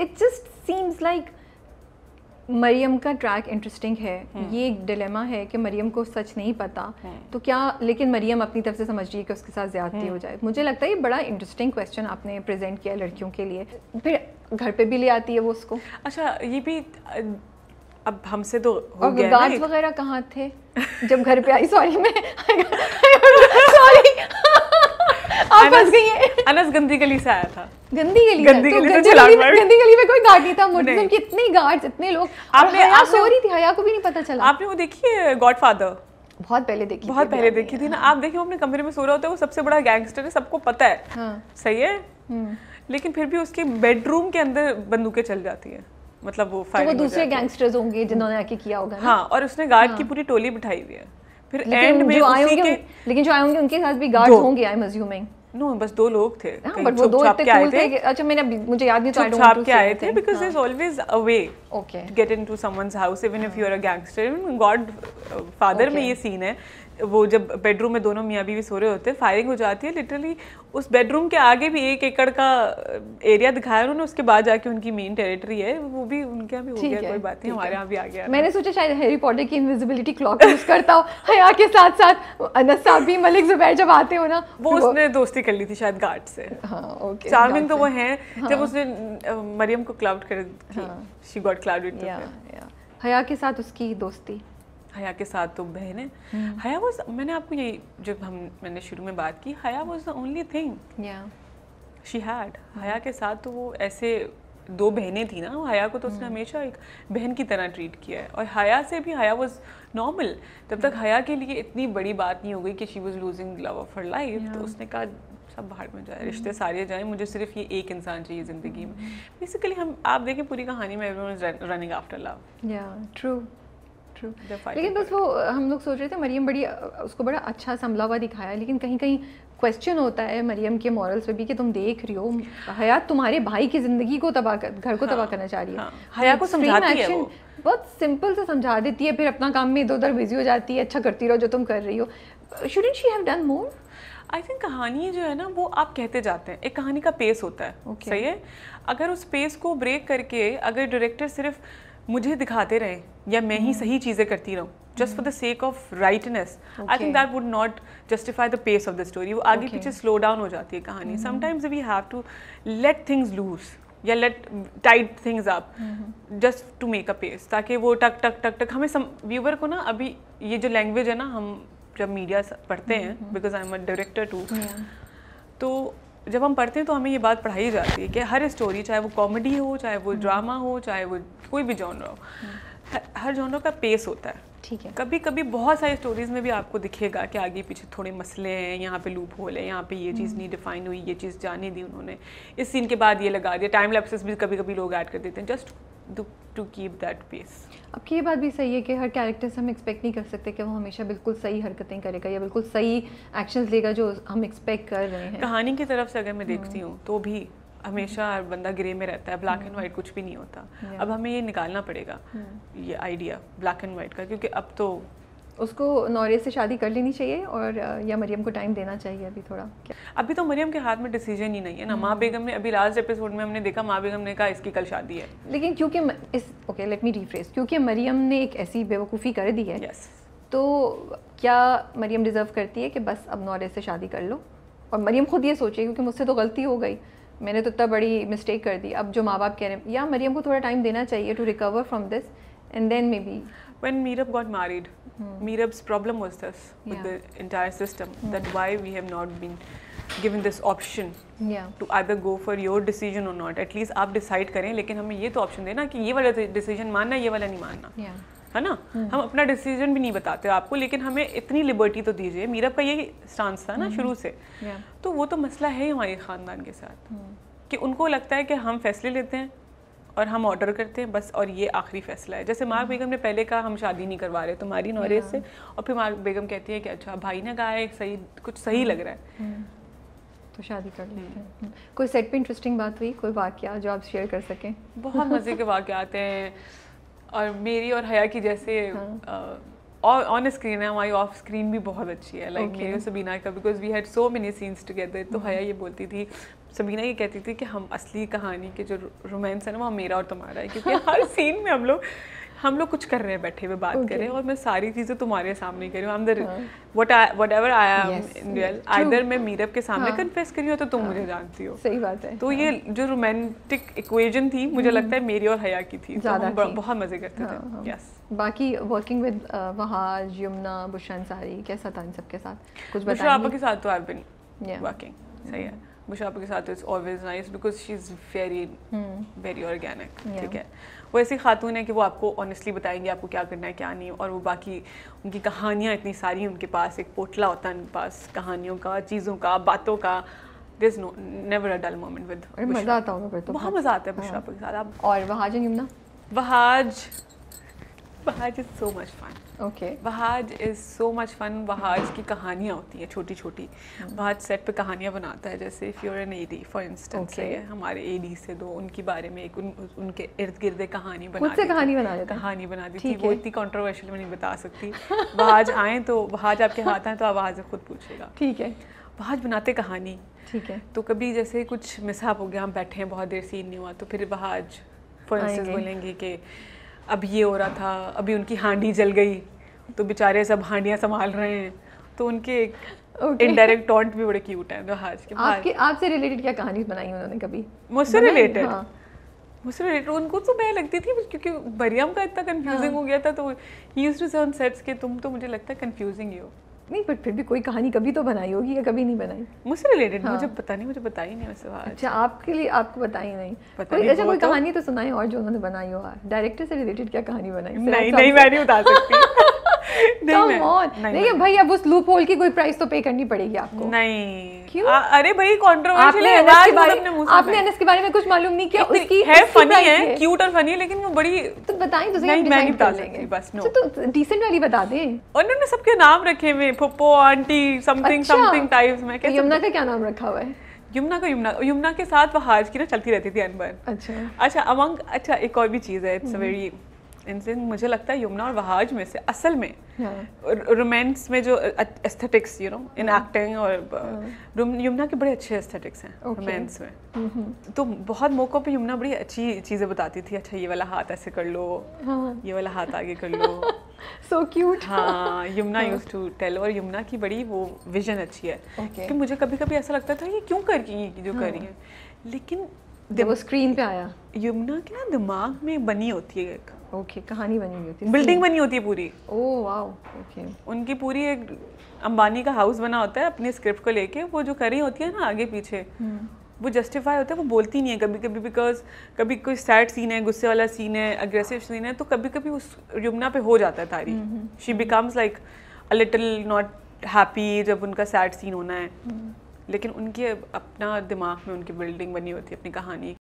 It just seems like Maryam का track interesting है hmm. ये एक डिलेमा है कि मरियम को सच नहीं पता hmm. तो क्या लेकिन मरियम अपनी तरफ से समझ रही है कि उसके साथ ज्यादती हो hmm. जाए मुझे लगता है ये बड़ा इंटरेस्टिंग क्वेश्चन आपने प्रेजेंट किया लड़कियों के लिए फिर घर पे भी ले आती है वो उसको अच्छा ये भी अब हमसे तो हो गया वगैरह कहाँ थे जब घर पे आई सॉरी मैं सॉरी आप फंस गई अनस गंदी गली से आया था गंदी गली तो तो गंदी गली गंदी गली, गंदी गली में कोई इतने लोग आपने सो रही थी हया को भी नहीं पता चला आपने वो देखी है गॉडफादर बहुत पहले देखी बहुत पहले देखी थी हाँ। ना आप देखिए अपने कमरे में सो रहा होता है वो सबसे बड़ा गैंगस्टर है सबको पता है हाँ। सही है हम्म। लेकिन फिर भी उसके बेडरूम के अंदर बंदूकें चल जाती है मतलब वो तो वो दूसरे गैंगस्टर्स होंगे जिन्होंने आके किया होगा हाँ और उसने गार्ड की हाँ। पूरी टोली बिठाई हुई है फिर एंड में लेकिन जो आए होंगे उनके साथ भी गार्ड होंगे आई एम अज्यूमिंग नो बस दो लोग थे बट हाँ, वो दो इतने कूल थे अच्छा मैंने मुझे याद नहीं तो के आए थे because there is always a way okay get into someone's house even if you are a gangster Godfather में ये सीन है वो जब बेडरूम में दोनों मियाँ बीवी सो रहे होते हैं फायरिंग हो जाती है लिटरली उस बेडरूम के आगे भी एक एकड़ का एरिया दिखाया उन्होंने उसके बाद जाके उनकी मेन टेरिटरी है वो भी उनके यहाँ भी हो गया कोई बात नहीं हमारे यहाँ भी आ गया मैंने सोचा शायद हैरी पॉटर की इनविजिबिलिटी क्लॉक यूज करता हो हया के साथ साथ अनस भी मलिक जुबैर जब आते हो ना वो तो उसने दोस्ती कर ली थी शायद गार्ड से चार्मिंग हाँ, तो वो है जब हाँ। उसने मरियम को क्लाउड कर शी गॉट क्लाउडेड हया के साथ उसकी दोस्ती हया के साथ तो बहन है हम्म। हया वॉज मैंने आपको यही जब हम मैंने शुरू में बात की Haya was the only thing she had Haya के साथ तो वो ऐसे दो बहनें थी ना हया को तो उसने हम्म। हमेशा एक बहन की तरह ट्रीट किया है और हया से भी हया वॉज नॉर्मल तब तक हम्म। हया के लिए इतनी बड़ी बात नहीं हो गई कि she was losing love of her life तो उसने कहा सब बाहर में जाए रिश्ते सारे जाए मुझे सिर्फ ये एक इंसान चाहिए ज़िंदगी में बेसिकली हम आप देखें पूरी कहानी में एवरीवन रनिंग आफ्टर लव या ट्रू लेकिन बस वो हम लोग सोच रहे थे मरियम बड़ी उसको बड़ा अच्छा संभला हुआ दिखाया लेकिन कहीं कहीं क्वेश्चन होता है मरियम के मॉरल्स पे भी कि तुम देख रही हो हयात तुम्हारे भाई की ज़िंदगी को तबाह कर घर को हाँ, तबाह करना चाह रही है हाँ, हया को समझाती है वो बहुत सिंपल से समझा देती है फिर अपना काम में इधर उधर बिजी हो जाती है अच्छा करती रहो जो तुम कर रही हो shouldn't she have done more I think कहानी जो है ना वो आप कहते जाते हैं एक कहानी का पेस होता है okay. सही है अगर उस पेस को ब्रेक करके अगर डायरेक्टर सिर्फ मुझे दिखाते रहें या मैं ही हम्म। सही चीज़ें करती रहूँ just for the sake of rightness I think that would not justify the pace of the story वो आगे पीछे स्लो डाउन हो जाती है कहानी sometimes we have to let things loose या let tight things up just to make a pace ताकि वो टक टक टक टक हमें व्यूवर को ना अभी ये जो लैंग्वेज है ना हम जब मीडिया पढ़ते हम्म, हैं because I am a director too तो जब हम पढ़ते हैं तो हमें ये बात पढ़ाई जाती है कि हर स्टोरी चाहे वो कॉमेडी हो चाहे वो ड्रामा हो चाहे वो कोई भी जॉनर हो हर जॉनर का पेस होता है ठीक है कभी कभी बहुत सारी स्टोरीज में भी आपको दिखेगा कि आगे पीछे थोड़े मसले हैं यहाँ पे लूप होल है यहाँ पे ये चीज़ हम्म। नहीं डिफाइन हुई ये चीज़ जाने दी उन्होंने इस सीन के बाद ये लगा दिया टाइम लैप्सेस भी कभी कभी लोग ऐड कर देते हैं just to keep that piece अब ये बात भी सही है कि हर कैरेक्टर से हम एक्सपेक्ट नहीं कर सकते कि वो हमेशा बिल्कुल सही हरकतें करेगा या बिल्कुल सही एक्शन लेगा जो हम एक्सपेक्ट कर रहे हैं कहानी की तरफ से अगर मैं देखती हम्म। हूँ तो भी हमेशा हर बंदा ग्रे में रहता है ब्लैक एंड वाइट कुछ भी नहीं होता अब हमें ये निकालना पड़ेगा हम्म। ये आइडिया ब्लैक एंड वाइट का क्योंकि अब तो उसको नौरे से शादी कर लेनी चाहिए और या मरियम को टाइम देना चाहिए अभी थोड़ा क्या? अभी तो मरियम के हाथ में डिसीजन ही नहीं है ना माँ हम्म। बेगम ने अभी लास्ट एपिसोड में हमने देखा माँ बेगम ने कहा इसकी कल शादी है लेकिन क्योंकि इस ओके लेट मी रिफ्रेस क्योंकि मरियम ने एक ऐसी बेवकूफ़ी कर दी है yes. तो क्या मरियम डिज़र्व करती है कि बस अब नौरे से शादी कर लो और मरियम खुद ये सोचे क्योंकि मुझसे तो गलती हो गई मैंने तो इतना बड़ी मिस्टेक कर दी अब जो माँ बाप कह रहे हैं या मरियम को थोड़ा टाइम देना चाहिए to recover from this and then maybe when Meetup got married, mm. Meetup's problem was this with yeah. the entire system mm. that why we have not been given this option yeah. to either go for your decision or not. At least आप decide करें लेकिन हमें ये तो option देना कि ये वाला decision मानना ये वाला नहीं मानना yeah. है ना हम अपना डिसीजन भी नहीं बताते आपको लेकिन हमें इतनी लिबर्टी तो दीजिए मीरा का यही स्टांस था ना शुरू से तो वो तो मसला है हमारे ख़ानदान के साथ कि उनको लगता है कि हम फैसले लेते हैं और हम ऑर्डर करते हैं बस और ये आखिरी फैसला है जैसे मार्ग बेगम ने पहले कहा हम शादी नहीं करवा रहे तुम्हारी नॉरेज से हाँ। और फिर मार्ग बेगम कहती है कि अच्छा भाई ने कहा है सही कुछ सही लग रहा है हम्म। हम्म। तो शादी कर लेते हम्म। हैं कोई सेट पे इंटरेस्टिंग बात हुई कोई वाक्य जो आप शेयर कर सकें बहुत मज़े के आते हैं और मेरी और हया की जैसे हाँ। और ऑन स्क्रीन है हमारी ऑफ स्क्रीन भी बहुत अच्छी है लाइक मेरे सबीना का because we had so many scenes together तो mm-hmm. हया ये बोलती थी सबीना ये कहती थी कि हम असली कहानी के जो रोमांस है ना वो मेरा और तुम्हारा है क्योंकि हर सीन में हम लोग हम लोग कुछ कर रहे हैं बैठे हुए बात okay. कर रहे हैं और मैं सारी चीज़ें तुम्हारे सामने कर रही हूँ what whatever I am in real either मैं मीरब के सामने कन्फेस हाँ. करी हूँ तो तुम हाँ. मुझे जानती हो सही बात है तो हाँ. ये जो रोमांटिक इक्वेजन थी मुझे mm-hmm. लगता है मेरी और हया की थी तो हम बहुत मज़े करते थे यस हाँ, हाँ. बाकी वर्किंग विद वहाज यमुना बुशान सारी कैसा था इन सब के साथ कुछ बुशरा आपा के साथ तो आई बिन वर्किंग सही है बुशरा mm-hmm. के साथ it's always nice because she is very very organic ठीक है वो ऐसी खातून है कि वो आपको ऑनेस्टली बताएंगे आपको क्या करना है क्या नहीं और वो बाकी उनकी कहानियाँ इतनी सारी हैं उनके पास एक पोटला होता है उनके पास कहानियों का चीज़ों का बातों का this no never a dull moment with मजा आता होगा तो बहुत मजा आता है बुशरा हाँ। के साथ आप और Wahaj Yumna Wahaj Wahaj is so much fun okay Wahaj is so much fun Wahaj की कहानियाँ होती हैं छोटी छोटी बहाज सेट पे कहानियाँ बनाता है जैसे if you're an A D for instance हमारे ए डी से दो उनके बारे में एक उन, उनके इर्द गिर्द कहानी बना से कहानी बना कहानी बना दी थी वो इतनी कॉन्ट्रोवर्शियल में नहीं बता सकती बहाज आए तो बहाज आपके हाथ आए तो आप बहाज खुद पूछेगा ठीक है बहाज बनाते कहानी ठीक है तो कभी जैसे कुछ मिसअप हो गया हम बैठे हैं बहुत देर सीन नहीं हुआ तो फिर बहाज फॉर इंस्टेंस बोलेंगे कि अब ये हो रहा था अभी उनकी हांडी जल गई तो बेचारे सब हांडियाँ संभाल रहे हैं तो उनके एक इनडायरेक्ट okay. टॉन्ट भी बड़े क्यूट हैं तो आज के आपके आपसे रिलेटेड क्या कहानी बनाई उन्होंने कभी मुझसे रिलेटेड हाँ। मुझसे रिलेटेड उनको तो मैं लगती थी क्योंकि मरियम का इतना कंफ्यूजिंग हाँ। हो गया था तो ही यूज टू सेट्स के तुम तो मुझे लगता है कंफ्यूजिंग ही हो नहीं बट फिर भी कोई कहानी कभी तो बनाई होगी या कभी नहीं बनाई मुझसे रिलेटेड हाँ। मुझे पता नहीं मुझे बताई नहीं वैसे अच्छा आपके लिए आपको बताई नहीं पता कोई अच्छा कोई तो- कहानी तो सुनाई और जो उन्होंने बनाई हो डायरेक्टर से रिलेटेड क्या कहानी बनाई नहीं नहीं मैं नहीं बता सकती कम देखिए भाई अब उस लूप होल की कोई प्राइस तो पे करनी पड़ेगी आपको नहीं क्यों आ, अरे भाई कंट्रोवर्शियल आपने आपने अनस के बारे में कुछ मालूम नहीं किया उसकी है फनी है क्यूट और फनी है लेकिन वो बड़ी तो बताएं अच्छा, तो नहीं मैं बता बस नो तो डीसेंट वाली बता दे उन्होंने सबके नाम रखे हुए फुप्पो आंटी समथिंग समथिंग टाइप्स में यमुना का क्या नाम रखा हुआ है यमुना का यमुना यमुना के साथ वहाज की ना चलती रहती थी अनबन अच्छा अच्छा अमंग अच्छा एक और भी चीज़ है इट्स हम्म। वेरी इनसे मुझे लगता है यमुना और वहाज में से असल में हाँ। रोमांस में जो aesthetics you know in acting और हाँ। यमुना के बड़े अच्छे एस्थेटिक्स हैं रोमांस में तो बहुत मौक़ों पे यमुना बड़ी अच्छी चीज़ें बताती थी अच्छा ये वाला हाथ ऐसे कर लो हाँ। ये वाला हाथ आगे कर लो सो क्यूट हाँ यमुना यूज टू टेल और यमुना की बड़ी वो विजन अच्छी है कि मुझे कभी कभी ऐसा लगता था ये क्यों कर रही जो कर रही है लेकिन वो स्क्रीन पे आया यमुना के ना दिमाग में बनी होती है एक ओके okay, कहानी बनी हुई होती है बिल्डिंग बनी होती है पूरी ओह वाओ ओके उनकी पूरी एक अंबानी का हाउस बना होता है अपने स्क्रिप्ट को लेके वो जो करी होती है ना आगे पीछे hmm. वो जस्टिफाई होता है वो बोलती नहीं है कभी कभी बिकॉज कभी कोई सैड सीन है गुस्से वाला सीन है अग्रेसिव सीन है तो कभी कभी उस युमना पे हो जाता है तारी she becomes like a little not happy जब उनका सैड सीन होना है hmm. लेकिन उनकी अपना दिमाग में उनकी बिल्डिंग बनी होती है अपनी कहानी